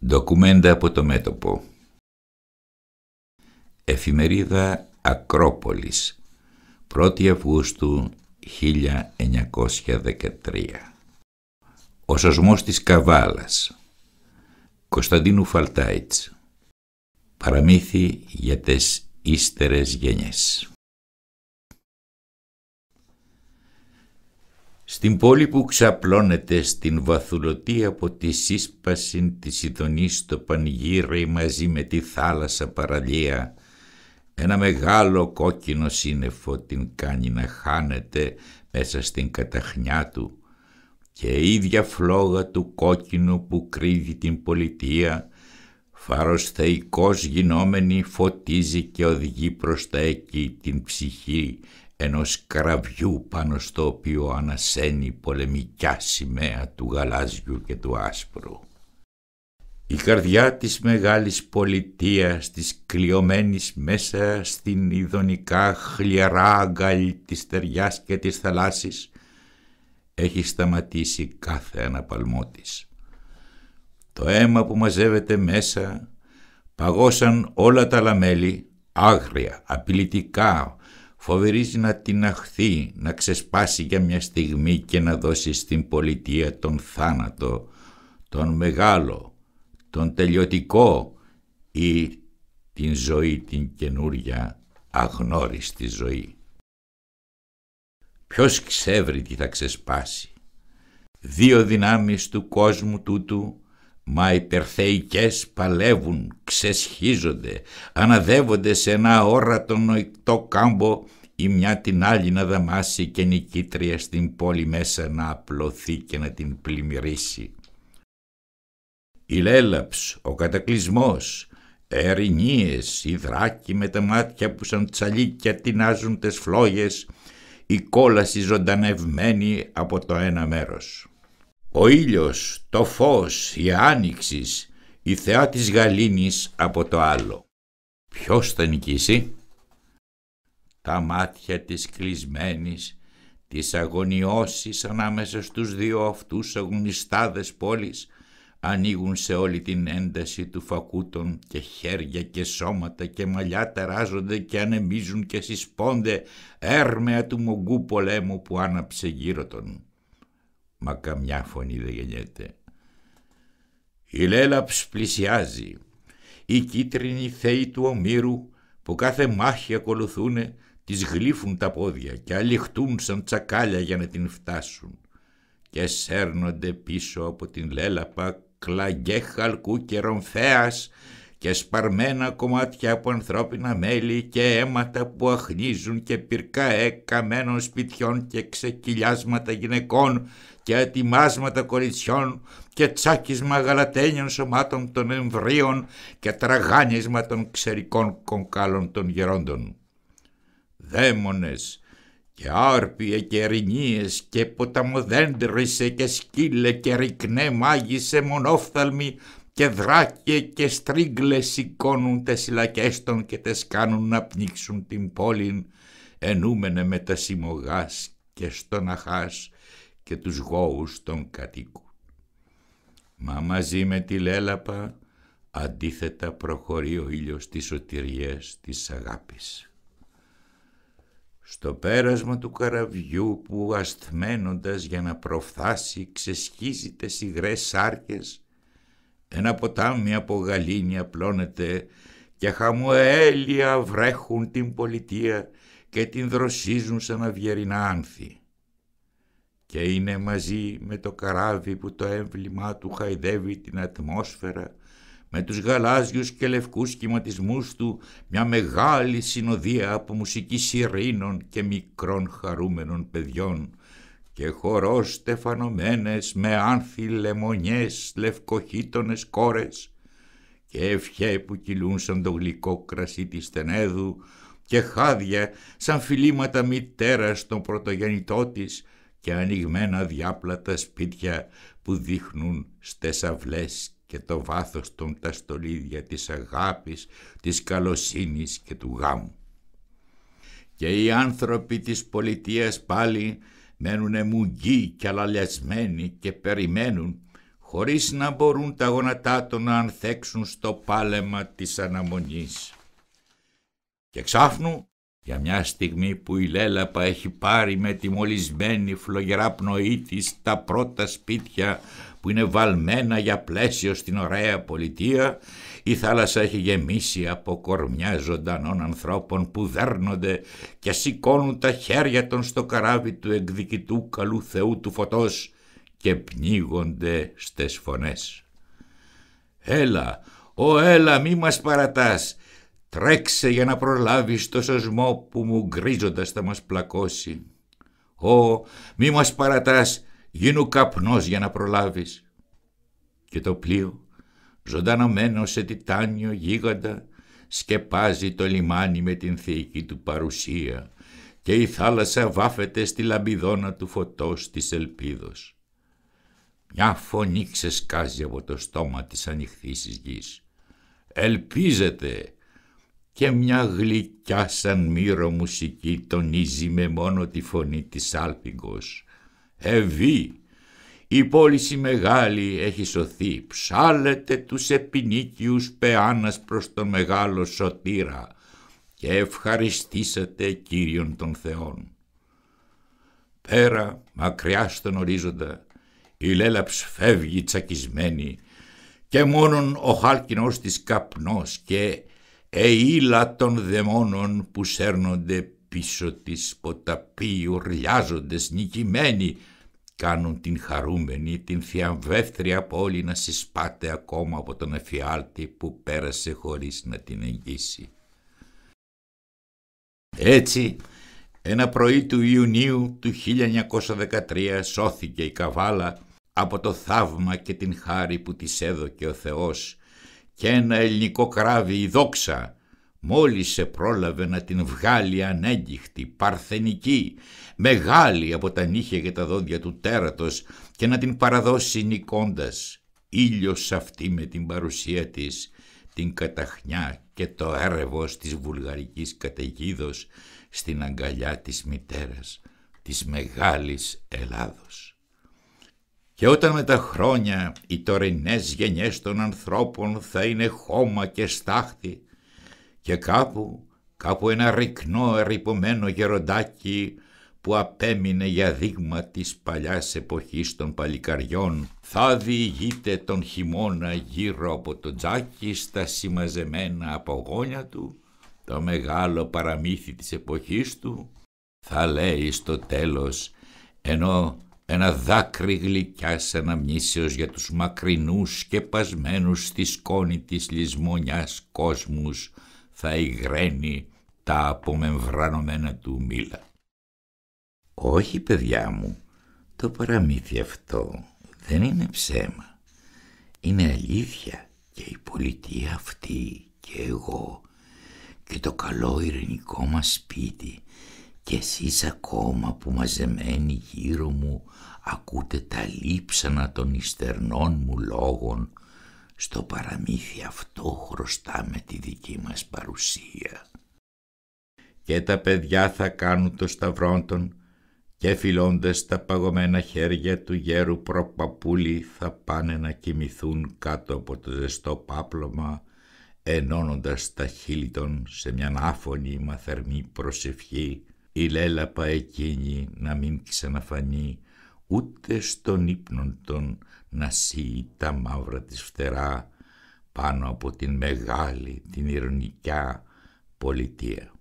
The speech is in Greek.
ΔΟΚΟΥΜΕΝΤΑ από το μέτωπο Εφημερίδα Ακρόπολης 1η Αυγούστου 1913 Ο σωσμός της Καβάλας Κωνσταντίνου Φαλτάιτς Παραμύθι για τις ύστερες γενιές Την πόλη που ξαπλώνεται στην βαθουλωτή από τη σύσπαση της ειδονής στο πανηγύρι μαζί με τη θάλασσα παραλία, ένα μεγάλο κόκκινο σύννεφο την κάνει να χάνεται μέσα στην καταχνιά του και η ίδια φλόγα του κόκκινου που κρύβει την πολιτεία φάρος θεϊκός γινόμενη φωτίζει και οδηγεί προς τα εκεί την ψυχή ενός κραβιού πάνω στο οποίο ανασένει πολεμικιά σημαία του γαλάζιου και του άσπρου. Η καρδιά της μεγάλης πολιτείας της κλειωμένης μέσα στην ειδονικά χλιαρά αγκαλ της ταιριάς και της θαλάσσης έχει σταματήσει κάθε αναπαλμό της. Το αίμα που μαζεύεται μέσα παγώσαν όλα τα λαμέλη άγρια, απειλητικά, Φοβερίζει να την αχθεί, να ξεσπάσει για μια στιγμή και να δώσει στην πολιτεία τον θάνατο, τον μεγάλο, τον τελειωτικό ή την ζωή την καινούρια αγνώριστη ζωή. Ποιος ξεύρει τι θα ξεσπάσει. Δύο δυνάμεις του κόσμου τούτου Μα οι περθεϊκές παλεύουν, ξεσχίζονται, αναδεύονται σε ένα αόρατο νοητό κάμπο η μια την άλλη να δαμάσει και νικήτρια στην πόλη μέσα να απλωθεί και να την πλημμυρίσει. Η λέλαψ, ο κατακλισμός, ερηνίες, οι δράκοι με τα μάτια που σαν τσαλίκια τεινάζουν τις φλόγες, η κόλαση ζωντανευμένη από το ένα μέρος. Ο ήλιος, το φως, η άνοιξης, η θεά της γαλήνης από το άλλο. Ποιος θα νικήσει? Τα μάτια της κλεισμένης, της αγωνιώσης ανάμεσα στους δύο αυτούς αγωνιστάδες πόλεις, ανοίγουν σε όλη την ένταση του φακούτων και χέρια και σώματα και μαλλιά ταράζονται και ανεμίζουν και συσπώνται έρμεα του μογκού πολέμου που άναψε γύρω τον μα καμιά φωνή δεν γεννιέται. Η λέλαψ πλησιάζει, οι κίτρινοι θέοι του ομήρου που κάθε μάχη ακολουθούνε τις γλύφουν τα πόδια και αληχτούν σαν τσακάλια για να την φτάσουν και σέρνονται πίσω από την λέλαπα κλαγκέ χαλκού και ρομφέας και σπαρμένα κομμάτια από ανθρώπινα μέλη και αίματα που αχνίζουν και πυρκά έκαμενων σπιτιών και ξεκυλιάσματα γυναικών και ατιμάσματα κοριτσιών και τσάκισμα γαλατένιων σωμάτων των εμβρίων και τραγάνισμα των ξερικών κονκάλων των γερόντων. Δαίμονες και άρπιε και ερηνίες και ποταμοδέντρισε και σκύλε και ρυκνέ μάγισε μονόφθαλμοι και δράκια και στρίγκλε σηκώνουν τι και τες κάνουν να πνίξουν την πόλη ενούμενε με τα συμμογάς και στον αχάς και τους γόους των κατοίκων. Μα μαζί με τη λέλαπα αντίθετα προχωρεί ο ήλιος της σωτηριές της αγάπης. Στο πέρασμα του καραβιού που ασθμένοντας για να προφθάσει ξεσχίζει τι υγρές σάρκες ένα ποτάμι από γαλήνια πλώνεται και χαμοέλια βρέχουν την πολιτεία και την δροσίζουν σαν αυγερινά άνθη. Και είναι μαζί με το καράβι που το έμβλημά του χαϊδεύει την ατμόσφαιρα με τους γαλάζιους και λευκούς κυματισμούς του μια μεγάλη συνοδεία από μουσική σιρήνων και μικρών χαρούμενων παιδιών και χορός στεφανωμένες με άνθη λεμονιές λευκοχύτονες κόρες και ευχέ που κυλούν σαν το γλυκό κρασί της στενέδου και χάδια σαν φιλήματα μητέρας στον πρωτογεννητό της και ανοιγμένα διάπλατα σπίτια που δείχνουν στες αυλές και το βάθος των τα στολίδια της αγάπης, της καλοσύνης και του γάμου. Και οι άνθρωποι της πολιτείας πάλι Μένουνε μουγγοί και αλαλιασμένοι και περιμένουν χωρίς να μπορούν τα γονατά του να ανθέξουν στο πάλεμα της αναμονής. Και ξάφνου, για μια στιγμή που η Λέλαπα έχει πάρει με τη μολυσμένη φλογερά πνοή της τα πρώτα σπίτια που είναι βαλμένα για πλαίσιο στην ωραία πολιτεία, η θάλασσα έχει γεμίσει από κορμιά ζωντανών ανθρώπων που δέρνονται και σηκώνουν τα χέρια των στο καράβι του εκδικητού καλού Θεού του φωτός και πνίγονται στες φωνές. «Έλα, ο έλα μη μας παρατάς, τρέξε για να προλάβεις το σωσμό που μου γκρίζοντας θα μας πλακώσει. Ω, μη μας παρατάς, γίνου καπνός για να προλάβεις. Και το πλοίο, ζωντανωμένο σε τιτάνιο γίγαντα, σκεπάζει το λιμάνι με την θεϊκή του παρουσία και η θάλασσα βάφεται στη λαμπιδόνα του φωτός της ελπίδος. Μια φωνή ξεσκάζει από το στόμα της ανοιχθής γης. «Ελπίζεται!» και μια γλυκιά σαν μύρο μουσική τονίζει με μόνο τη φωνή της Άλπιγκος ευή. Η πόληση μεγάλη έχει σωθεί, Ψάλετε τους επινίκιους πεάνας προς τον μεγάλο σωτήρα και ευχαριστήσατε Κύριον των Θεών. Πέρα, μακριά στον ορίζοντα, η λέλαψ φεύγει τσακισμένη και μόνον ο χάλκινος της καπνός και εήλα των δαιμόνων που σέρνονται πίσω της ποταπίου, ουρλιάζοντες νικημένοι κάνουν την χαρούμενη, την θειαμβεύθρια πόλη να συσπάται ακόμα από τον εφιάλτη που πέρασε χωρίς να την εγγύσει. Έτσι, ένα πρωί του Ιουνίου του 1913 σώθηκε η Καβάλα από το θαύμα και την χάρη που της έδωκε ο Θεός και ένα ελληνικό κράβι η δόξα Μόλις σε πρόλαβε να την βγάλει ανέγκυχτη, παρθενική, μεγάλη από τα νύχια και τα δόντια του τέρατος και να την παραδώσει νικώντας, ήλιος αυτή με την παρουσία της, την καταχνιά και το έρευος της βουλγαρικής καταιγίδος στην αγκαλιά της μητέρας, της μεγάλης Ελλάδος. Και όταν με τα χρόνια οι τωρινές γενιές των ανθρώπων θα είναι χώμα και στάχτη, και κάπου, κάπου ένα ρυκνό ερυπωμένο γεροντάκι που απέμεινε για δείγμα της παλιάς εποχής των παλικαριών θα διηγείται τον χειμώνα γύρω από το τζάκι στα σημαζεμένα απογόνια του το μεγάλο παραμύθι της εποχής του θα λέει στο τέλος ενώ ένα δάκρυ γλυκιάς αναμνήσεως για τους μακρινούς σκεπασμένους στη σκόνη της λησμονιάς κόσμους θα υγραίνει τα απομεμβράνωμένα του μήλα. «Όχι, παιδιά μου, το παραμύθι αυτό δεν είναι ψέμα. Είναι αλήθεια και η πολιτεία αυτή και εγώ και το καλό ειρηνικό μας σπίτι και εσείς ακόμα που μαζεμένοι γύρω μου ακούτε τα λείψανα των ιστερνών μου λόγων στο παραμύθι αυτό χρωστάμε τη δική μας παρουσία. Και τα παιδιά θα κάνουν το σταυρόντον και φιλώντας τα παγωμένα χέρια του γέρου προπαπούλη θα πάνε να κοιμηθούν κάτω από το ζεστό πάπλωμα ενώνοντας τα χείλη των σε μια άφωνη μαθερμή προσευχή η λέλαπα εκείνη να μην ξαναφανεί ούτε στον ύπνον τον να σύει τα μαύρα της φτερά πάνω από την μεγάλη την ηρωνικιά πολιτεία.